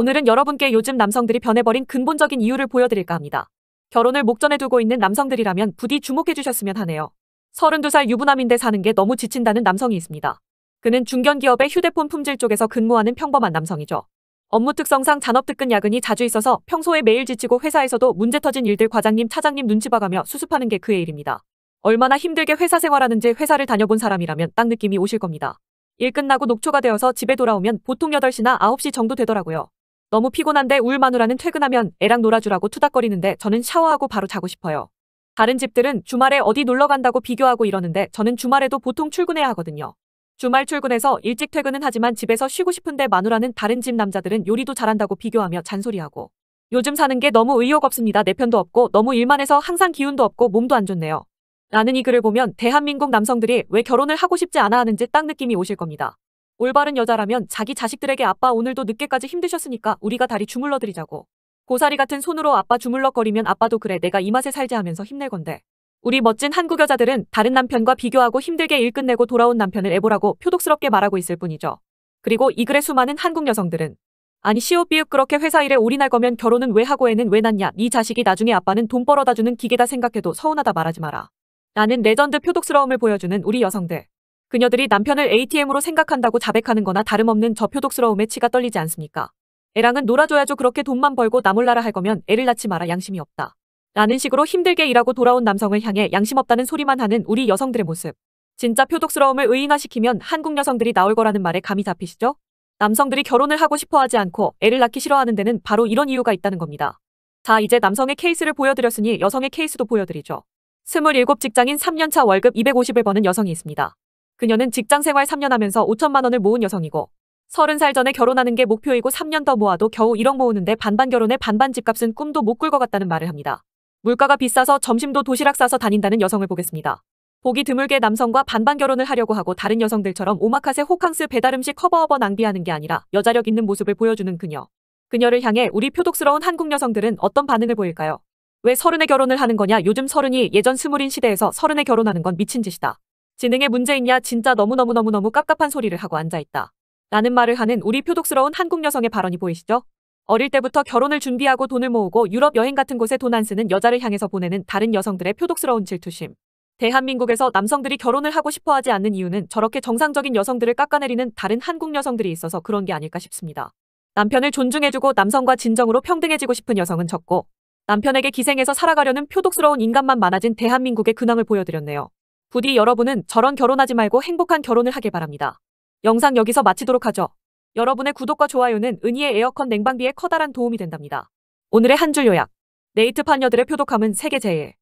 오늘은 여러분께 요즘 남성들이 변해버린 근본적인 이유를 보여드릴까 합니다. 결혼을 목전에 두고 있는 남성들이라면 부디 주목해주셨으면 하네요. 32살 유부남인데 사는 게 너무 지친다는 남성이 있습니다. 그는 중견기업의 휴대폰 품질 쪽에서 근무하는 평범한 남성이죠. 업무 특성상 잔업특근 야근이 자주 있어서 평소에 매일 지치고 회사에서도 문제 터진 일들 과장님 차장님 눈치 봐가며 수습하는 게 그의 일입니다. 얼마나 힘들게 회사 생활하는지 회사를 다녀본 사람이라면 딱 느낌이 오실 겁니다. 일 끝나고 녹초가 되어서 집에 돌아오면 보통 8시나 9시 정도 되더라고요. 너무 피곤한데 울 마누라는 퇴근하면 애랑 놀아주라고 투닥거리는데 저는 샤워하고 바로 자고 싶어요. 다른 집들은 주말에 어디 놀러 간다고 비교하고 이러는데 저는 주말에도 보통 출근해야 하거든요. 주말 출근해서 일찍 퇴근은 하지만 집에서 쉬고 싶은데 마누라는 다른 집 남자들은 요리도 잘한다고 비교하며 잔소리하고 요즘 사는 게 너무 의욕 없습니다. 내 편도 없고 너무 일만 해서 항상 기운도 없고 몸도 안 좋네요. 라는 이 글을 보면 대한민국 남성들이 왜 결혼을 하고 싶지 않아 하는지 딱 느낌이 오실 겁니다. 올바른 여자라면 자기 자식들에게 아빠 오늘도 늦게까지 힘드셨으니까 우리가 다리 주물러드리자고. 고사리 같은 손으로 아빠 주물럭거리면 아빠도 그래 내가 이 맛에 살지 하면서 힘낼 건데. 우리 멋진 한국 여자들은 다른 남편과 비교하고 힘들게 일 끝내고 돌아온 남편을 애보라고 표독스럽게 말하고 있을 뿐이죠. 그리고 이 글의 수많은 한국 여성들은 아니 시옷비읍 그렇게 회사 일에 올인할 거면 결혼은 왜 하고 애는 왜 낳냐 네 자식이 나중에 아빠는 돈 벌어다 주는 기계다 생각해도 서운하다 말하지 마라. 나는 레전드 표독스러움을 보여주는 우리 여성들. 그녀들이 남편을 ATM으로 생각한다고 자백하는 거나 다름없는 저 표독스러움에 치가 떨리지 않습니까? 애랑은 놀아줘야죠. 그렇게 돈만 벌고 나몰라라 할 거면 애를 낳지 마라 양심이 없다. 라는 식으로 힘들게 일하고 돌아온 남성을 향해 양심없다는 소리만 하는 우리 여성들의 모습. 진짜 표독스러움을 의인화시키면 한국 여성들이 나올 거라는 말에 감이 잡히시죠? 남성들이 결혼을 하고 싶어 하지 않고 애를 낳기 싫어하는 데는 바로 이런 이유가 있다는 겁니다. 자 이제 남성의 케이스를 보여드렸으니 여성의 케이스도 보여드리죠. 27 직장인 3년차 월급 250을 버는 여성이 있습니다. 그녀는 직장 생활 3년 하면서 5천만 원을 모은 여성이고 30살 전에 결혼하는 게 목표이고 3년 더 모아도 겨우 1억 모으는데 반반 결혼에 반반 집값은 꿈도 못 꿀 것 같다는 말을 합니다. 물가가 비싸서 점심도 도시락 싸서 다닌다는 여성을 보겠습니다. 보기 드물게 남성과 반반 결혼을 하려고 하고 다른 여성들처럼 오마카세 호캉스 배달음식 커버업어 낭비하는 게 아니라 여자력 있는 모습을 보여주는 그녀. 그녀를 향해 우리 표독스러운 한국 여성들은 어떤 반응을 보일까요? 왜 서른에 결혼을 하는 거냐 요즘 서른이 예전 스물인 시대에서 서른에 결혼하는 건 미친 짓이다. 지능에 문제 있냐 진짜 너무너무너무너무 깝깝한 소리를 하고 앉아있다. 라는 말을 하는 우리 표독스러운 한국 여성의 발언이 보이시죠? 어릴 때부터 결혼을 준비하고 돈을 모으고 유럽 여행 같은 곳에 돈 안 쓰는 여자를 향해서 보내는 다른 여성들의 표독스러운 질투심. 대한민국에서 남성들이 결혼을 하고 싶어 하지 않는 이유는 저렇게 정상적인 여성들을 깎아내리는 다른 한국 여성들이 있어서 그런 게 아닐까 싶습니다. 남편을 존중해주고 남성과 진정으로 평등해지고 싶은 여성은 적고 남편에게 기생해서 살아가려는 표독스러운 인간만 많아진 대한민국의 근황을 보여드렸네요. 부디 여러분은 저런 결혼하지 말고 행복한 결혼을 하길 바랍니다. 영상 여기서 마치도록 하죠. 여러분의 구독과 좋아요는 은희의 에어컨 냉방비에 커다란 도움이 된답니다. 오늘의 한 줄 요약. 네이트 판녀들의 표독함은 세계 제일.